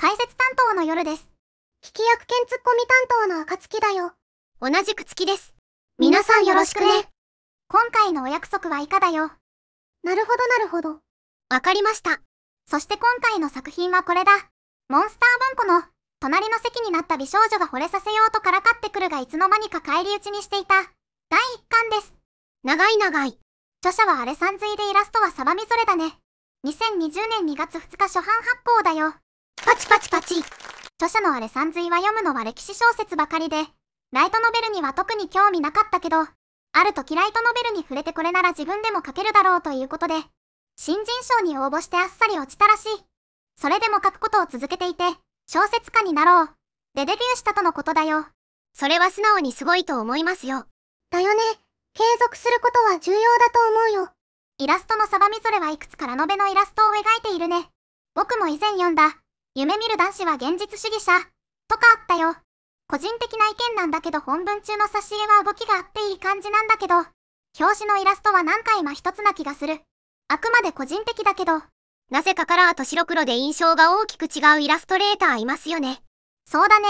解説担当の夜です。引き役兼ツッコミ担当の暁だよ。同じく月です。皆さんよろしくね。今回のお約束はいかだよ。なるほどなるほど。わかりました。そして今回の作品はこれだ。モンスター文庫の、隣の席になった美少女が惚れさせようとからかってくるがいつの間にか返り討ちにしていた、第1巻です。長い長い。著者はアレサンズイでイラストはサバミゾレだね。2020年2月2日初版発行だよ。パチパチパチ。著者のあれさんずいは読むのは歴史小説ばかりで、ライトノベルには特に興味なかったけど、ある時ライトノベルに触れてこれなら自分でも書けるだろうということで、新人賞に応募してあっさり落ちたらしい。それでも書くことを続けていて、小説家になろう。でデビューしたとのことだよ。それは素直にすごいと思いますよ。だよね。継続することは重要だと思うよ。イラストのサバミゾレはいくつかラノベのイラストを描いているね。僕も以前読んだ、夢見る男子は現実主義者、とかあったよ。個人的な意見なんだけど本文中の挿絵は動きがあっていい感じなんだけど、表紙のイラストは何回も一つな気がする。あくまで個人的だけど、なぜかカラーと白黒で印象が大きく違うイラストレーターいますよね。そうだね。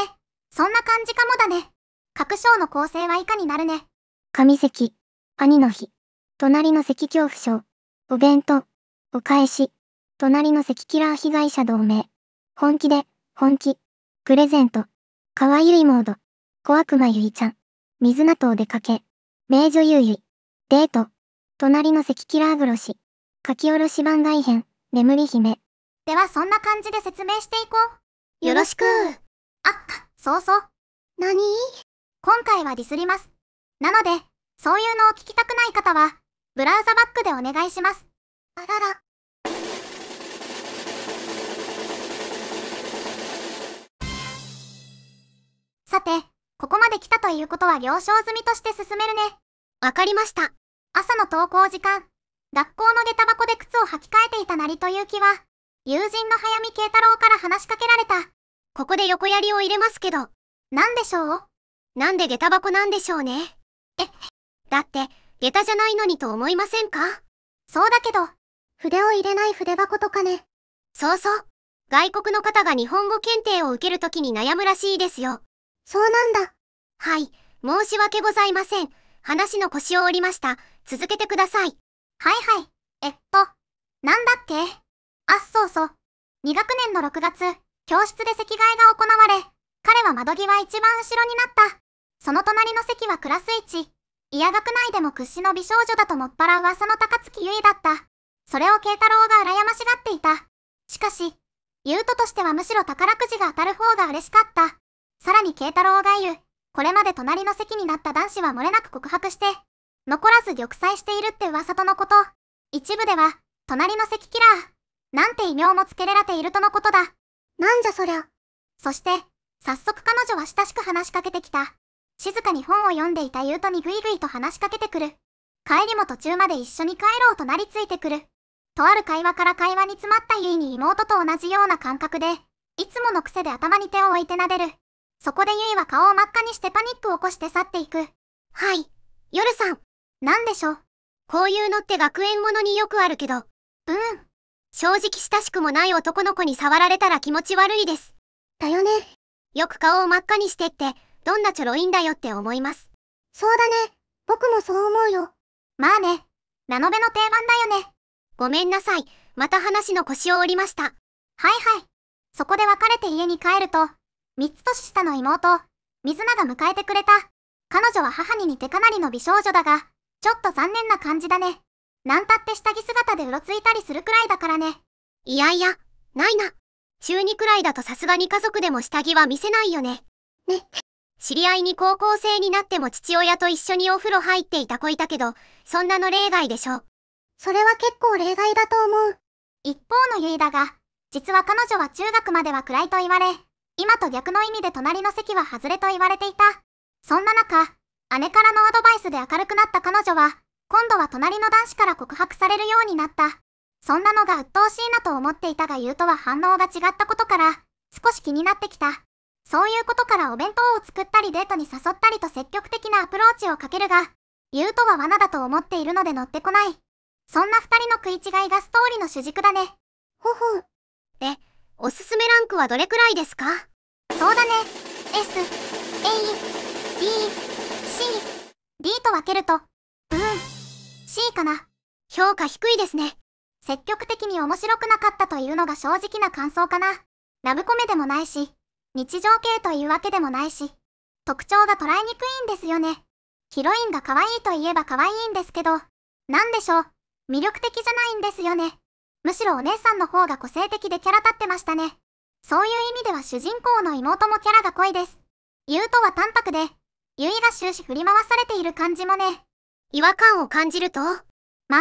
そんな感じかもだね。各章の構成は以下になるね。上席、兄の日、隣の席恐怖症、お弁当、お返し、隣の席キラー被害者同盟。本気で、本気。プレゼント。かわゆいモード。小悪魔ゆいちゃん。水菜とお出かけ。名女ゆいゆい。デート。隣の関キラー殺し。書き下ろし番外編、眠り姫。ではそんな感じで説明していこう。よろしくあっ、そうそう。なに今回はディスります。なので、そういうのを聞きたくない方は、ブラウザバックでお願いします。あらら。で来たということは了承済みとして進めるね。わかりました。朝の登校時間、学校の下駄箱で靴を履き替えていたなりという気は、友人の早見慶太郎から話しかけられた。ここで横槍を入れますけど、なんでしょうなんで下駄箱なんでしょうね。え、だって、下駄じゃないのにと思いませんかそうだけど、筆を入れない筆箱とかね。そうそう。外国の方が日本語検定を受けるときに悩むらしいですよ。そうなんだ。はい、申し訳ございません。話の腰を折りました。続けてください。はいはい。えっと、なんだっけあ、そうそう。2学年の6月、教室で席替えが行われ、彼は窓際一番後ろになった。その隣の席はクラス1。医学内でも屈指の美少女だともっぱら噂の高月結衣だった。それを慶太郎が羨ましがっていた。しかし、優斗としてはむしろ宝くじが当たる方が嬉しかった。さらに慶太郎が言う、これまで隣の席になった男子は漏れなく告白して、残らず玉砕しているって噂とのこと。一部では、隣の席キラー、なんて異名もつけられているとのことだ。なんじゃそりゃ。そして、早速彼女は親しく話しかけてきた。静かに本を読んでいた優斗にぐいぐいと話しかけてくる。帰りも途中まで一緒に帰ろうとなりついてくる。とある会話から会話に詰まったゆいに妹と同じような感覚で、いつもの癖で頭に手を置いて撫でる。そこでゆいは顔を真っ赤にしてパニックを起こして去っていく。はい、夜さん、なんでしょう。こういうのって学園ものによくあるけど、うん。正直親しくもない男の子に触られたら気持ち悪いです。だよね。よく顔を真っ赤にしてって、どんなちょろいんだよって思います。そうだね。僕もそう思うよ。まあね。ラノベの定番だよね。ごめんなさい。また話の腰を折りました。はいはい。そこで別れて家に帰ると、三つ年下の妹、水菜が迎えてくれた。彼女は母に似てかなりの美少女だが、ちょっと残念な感じだね。なんたって下着姿でうろついたりするくらいだからね。いやいや、ないな。中2くらいだとさすがに家族でも下着は見せないよね。ね。知り合いに高校生になっても父親と一緒にお風呂入っていた子いたけど、そんなの例外でしょう。それは結構例外だと思う。一方のゆいだが、実は彼女は中学までは暗いと言われ、今と逆の意味で隣の席は外れと言われていた。そんな中、姉からのアドバイスで明るくなった彼女は、今度は隣の男子から告白されるようになった。そんなのが鬱陶しいなと思っていたがうとは反応が違ったことから、少し気になってきた。そういうことからお弁当を作ったりデートに誘ったりと積極的なアプローチをかけるが、うとは罠だと思っているので乗ってこない。そんな二人の食い違いがストーリーの主軸だね。ほほう。で、おすすめランクはどれくらいですかそうだね。S、A、B、C、D と分けると、うん、C かな。評価低いですね。積極的に面白くなかったというのが正直な感想かな。ラブコメでもないし、日常系というわけでもないし、特徴が捉えにくいんですよね。ヒロインが可愛いといえば可愛いんですけど、なんでしょう、魅力的じゃないんですよね。むしろお姉さんの方が個性的でキャラ立ってましたね。そういう意味では主人公の妹もキャラが濃いです。言うとは淡白で、優衣が終始振り回されている感じもね、違和感を感じると、ま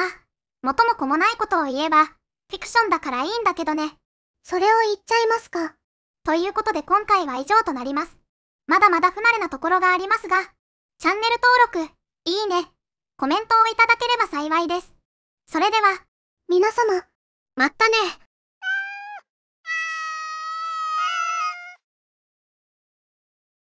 あ、元も子もないことを言えば、フィクションだからいいんだけどね。それを言っちゃいますか。ということで今回は以上となります。まだまだ不慣れなところがありますが、チャンネル登録、いいね、コメントをいただければ幸いです。それでは、皆様、まったね。